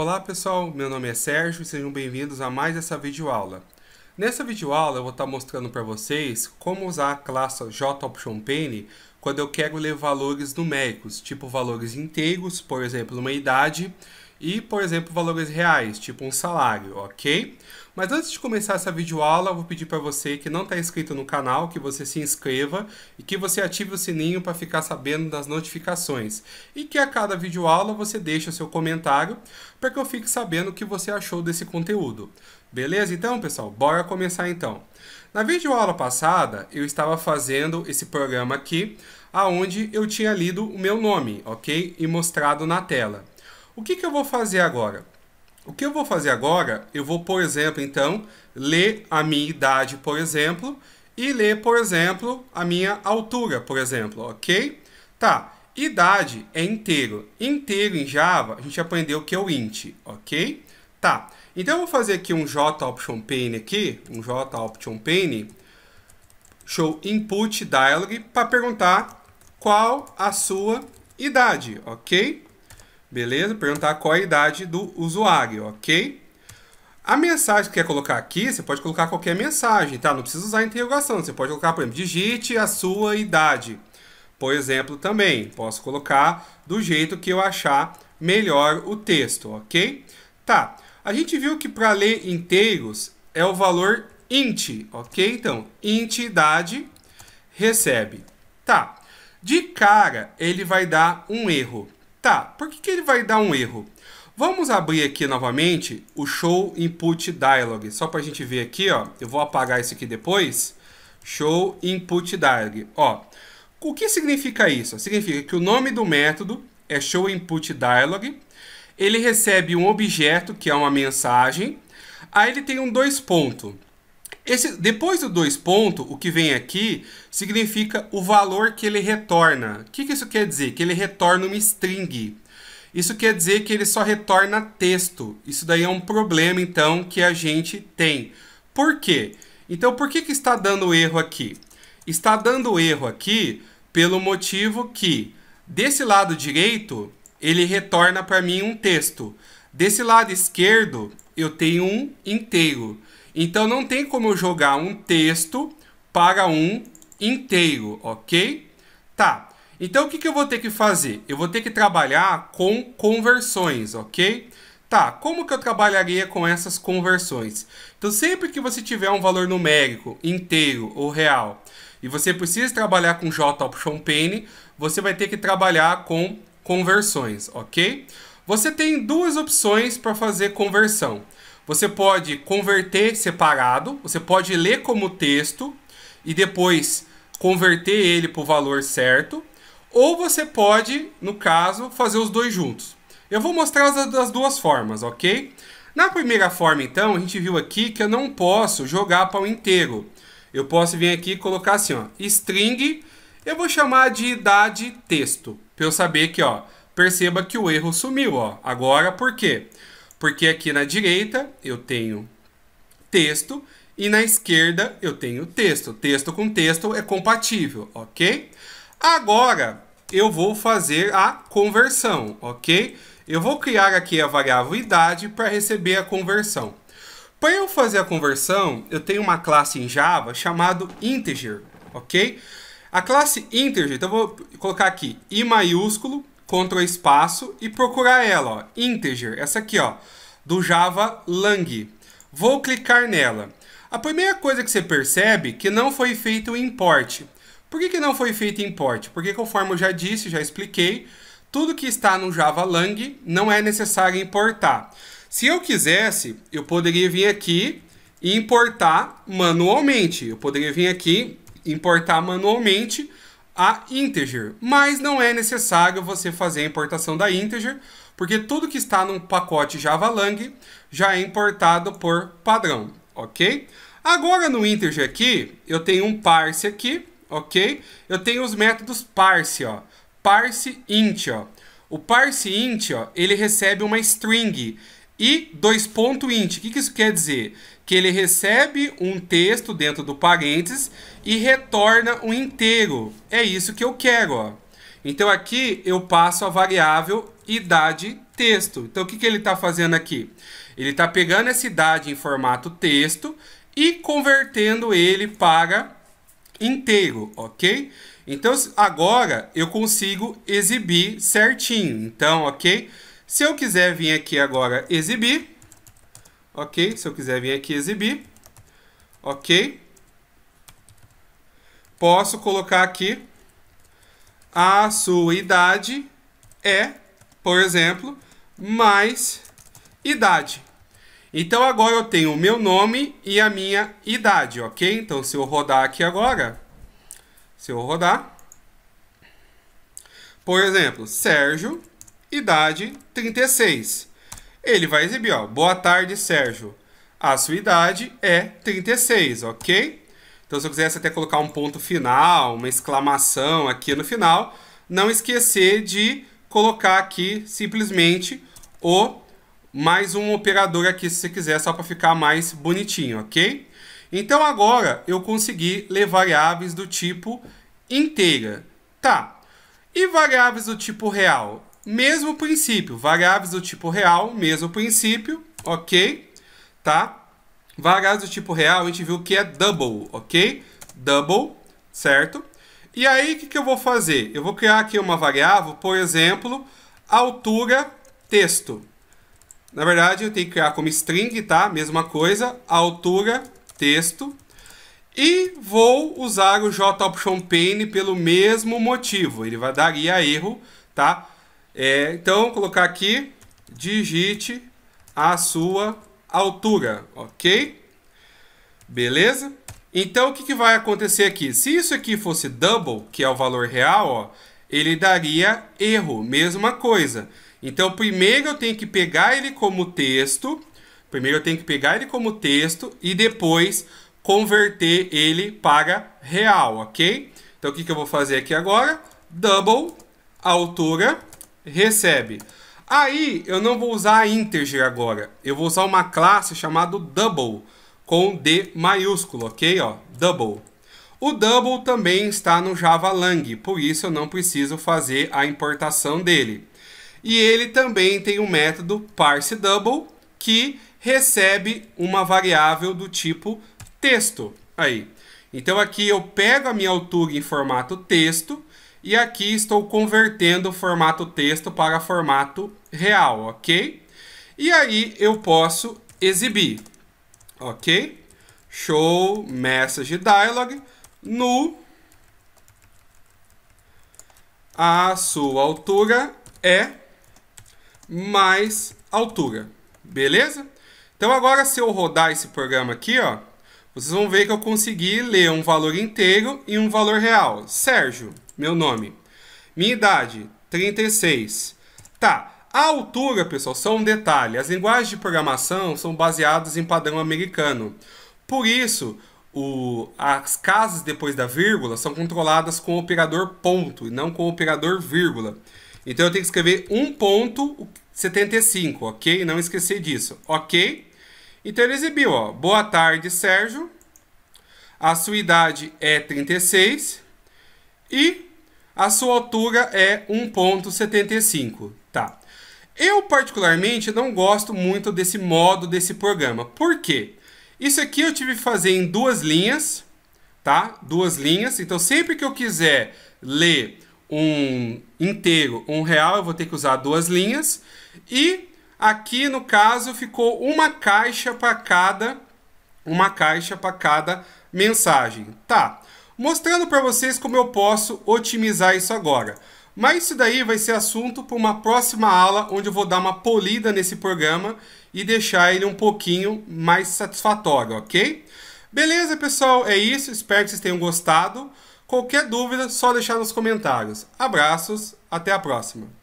Olá pessoal, meu nome é Sérgio e sejam bem-vindos a mais essa videoaula. Nessa videoaula eu vou estar mostrando para vocês como usar a classe JOptionPane quando eu quero ler valores numéricos, tipo valores inteiros, por exemplo, uma idade, e, por exemplo, valores reais, tipo um salário, ok? Mas antes de começar essa videoaula, eu vou pedir para você que não está inscrito no canal, que você se inscreva e que você ative o sininho para ficar sabendo das notificações. E que a cada videoaula você deixe o seu comentário para que eu fique sabendo o que você achou desse conteúdo. Beleza? Então, pessoal, bora começar então. Na videoaula passada, eu estava fazendo esse programa aqui, aonde eu tinha lido o meu nome, ok? E mostrado na tela. O que, que eu vou fazer agora? O que eu vou fazer agora? Eu vou, por exemplo, então, ler a minha idade, por exemplo, e ler, por exemplo, a minha altura, por exemplo, ok? Tá, idade é inteiro. Inteiro em Java, a gente aprendeu que é o int, ok? Tá, então eu vou fazer aqui um j_option_pane aqui, um j_option_pane show input dialog, para perguntar qual a sua idade, ok? Beleza? Perguntar qual é a idade do usuário, ok? A mensagem que quer colocar aqui, você pode colocar qualquer mensagem, tá? Não precisa usar interrogação. Você pode colocar, por exemplo, digite a sua idade. Por exemplo, também posso colocar do jeito que eu achar melhor o texto, ok? Tá. A gente viu que para ler inteiros é o valor int, ok? Então, int idade recebe. Tá. De cara, ele vai dar um erro. Tá, por que, que ele vai dar um erro? Vamos abrir aqui novamente o show input dialog, só para a gente ver aqui, ó. Eu vou apagar isso aqui depois. Show input dialog, ó. O que significa isso? Significa que o nome do método é show input dialog. Ele recebe um objeto que é uma mensagem. Aí ele tem um dois pontos. Esse, depois do dois ponto, o que vem aqui significa o valor que ele retorna. O que, que isso quer dizer? Que ele retorna uma string. Isso quer dizer que ele só retorna texto. Isso daí é um problema, então, que a gente tem. Por quê? Então, por que, que está dando erro aqui? Está dando erro aqui pelo motivo que, desse lado direito, ele retorna para mim um texto. Desse lado esquerdo, eu tenho um inteiro. Então não tem como eu jogar um texto para um inteiro, ok? Tá, então o que, que eu vou ter que fazer? Eu vou ter que trabalhar com conversões, ok? Tá, como que eu trabalharia com essas conversões? Então sempre que você tiver um valor numérico, inteiro ou real, e você precisa trabalhar com pane, você vai ter que trabalhar com conversões, ok? Você tem duas opções para fazer conversão. Você pode converter separado, você pode ler como texto e depois converter ele para o valor certo, ou você pode, no caso, fazer os dois juntos. Eu vou mostrar as, duas formas, ok? Na primeira forma, então, a gente viu aqui que eu não posso jogar para o inteiro. Eu posso vir aqui e colocar assim, ó, string, eu vou chamar de idade texto, para eu saber que, ó, perceba que o erro sumiu, ó. Agora, por quê? Porque aqui na direita eu tenho texto e na esquerda eu tenho texto. Texto com texto é compatível, ok? Agora eu vou fazer a conversão, ok? Eu vou criar aqui a variável idade para receber a conversão. Para eu fazer a conversão, eu tenho uma classe em Java chamada integer, ok? A classe integer, então eu vou colocar aqui i maiúsculo Ctrl espaço e procurar ela, ó, integer, essa aqui, ó, do Java Lang. Vou clicar nela. A primeira coisa que você percebe é que não foi feito o import. Por que, que não foi feito import? Porque conforme eu já disse, já expliquei, tudo que está no Java Lang não é necessário importar. Se eu quisesse, eu poderia vir aqui e importar manualmente. Eu poderia vir aqui importar manualmente a integer, mas não é necessário você fazer a importação da integer, porque tudo que está num pacote Java Lang já é importado por padrão, ok? Agora no integer aqui, eu tenho um parse aqui, ok? Eu tenho os métodos parse, ó, parse int, ó. O parse int, ó, ele recebe uma string, e dois ponto int. O que, que isso quer dizer? Que ele recebe um texto dentro do parênteses e retorna um inteiro. É isso que eu quero. Ó. Então aqui eu passo a variável idade texto. Então o que, que ele está fazendo aqui? Ele está pegando essa idade em formato texto e convertendo ele para inteiro, ok? Então agora eu consigo exibir certinho. Então, ok? Se eu quiser vir aqui agora exibir, ok? Se eu quiser vir aqui exibir, ok? Posso colocar aqui a sua idade é, por exemplo, mais idade. Então agora eu tenho o meu nome e a minha idade, ok? Então se eu rodar aqui agora, se eu rodar, por exemplo, Sérgio idade 36. Ele vai exibir, ó, boa tarde, Sérgio. A sua idade é 36, ok? Então, se eu quisesse até colocar um ponto final, uma exclamação aqui no final, não esquecer de colocar aqui simplesmente o mais um operador aqui, se você quiser, só para ficar mais bonitinho, ok? Então, agora eu consegui ler variáveis do tipo inteira. Tá, e variáveis do tipo real? Mesmo princípio, variáveis do tipo real, mesmo princípio, ok? Tá? Variáveis do tipo real, a gente viu que é double, ok? Double, certo? E aí, o que, que eu vou fazer? Eu vou criar aqui uma variável, por exemplo, altura texto. Na verdade, eu tenho que criar como string, tá? Mesma coisa, altura texto. E vou usar o JOptionPane pelo mesmo motivo. Ele vai dar erro, tá? É, então, colocar aqui, digite a sua altura, ok? Beleza? Então, o que, que vai acontecer aqui? Se isso aqui fosse double, que é o valor real, ó, ele daria erro, mesma coisa. Então, primeiro eu tenho que pegar ele como texto, primeiro eu tenho que pegar ele como texto e depois converter ele para real, ok? Então, o que, que eu vou fazer aqui agora? Double altura recebe. Aí eu não vou usar a integer agora. Eu vou usar uma classe chamada double com D maiúsculo, ok? Ó, double. O double também está no Java Lang, por isso eu não preciso fazer a importação dele. E ele também tem o um método parse double que recebe uma variável do tipo texto. Aí. Então aqui eu pego a minha altura em formato texto e aqui estou convertendo o formato texto para formato real, ok? E aí eu posso exibir, ok? Show message dialog no a sua altura é mais altura, beleza? Então agora se eu rodar esse programa aqui, ó, vocês vão ver que eu consegui ler um valor inteiro e um valor real. Sérgio, meu nome. Minha idade, 36. Tá. A altura, pessoal, só um detalhe. As linguagens de programação são baseadas em padrão americano. Por isso, o, as casas depois da vírgula são controladas com o operador ponto e não com o operador vírgula. Então eu tenho que escrever 1.75, ok? Não esquecer disso, ok? Então ele exibiu, ó, boa tarde, Sérgio. A sua idade é 36 e a sua altura é 1.75, tá? Eu, particularmente, não gosto muito desse modo desse programa. Por quê? Isso aqui eu tive que fazer em duas linhas, tá? Duas linhas. Então, sempre que eu quiser ler um inteiro, um real, eu vou ter que usar duas linhas. E aqui, no caso, ficou uma caixa para cada, uma caixa para cada mensagem, tá? mostrando para vocês como eu posso otimizar isso agora. Mas isso daí vai ser assunto para uma próxima aula, onde eu vou dar uma polida nesse programa e deixar ele um pouquinho mais satisfatório, ok? Beleza, pessoal? É isso. Espero que vocês tenham gostado. Qualquer dúvida, só deixar nos comentários. Abraços, até a próxima.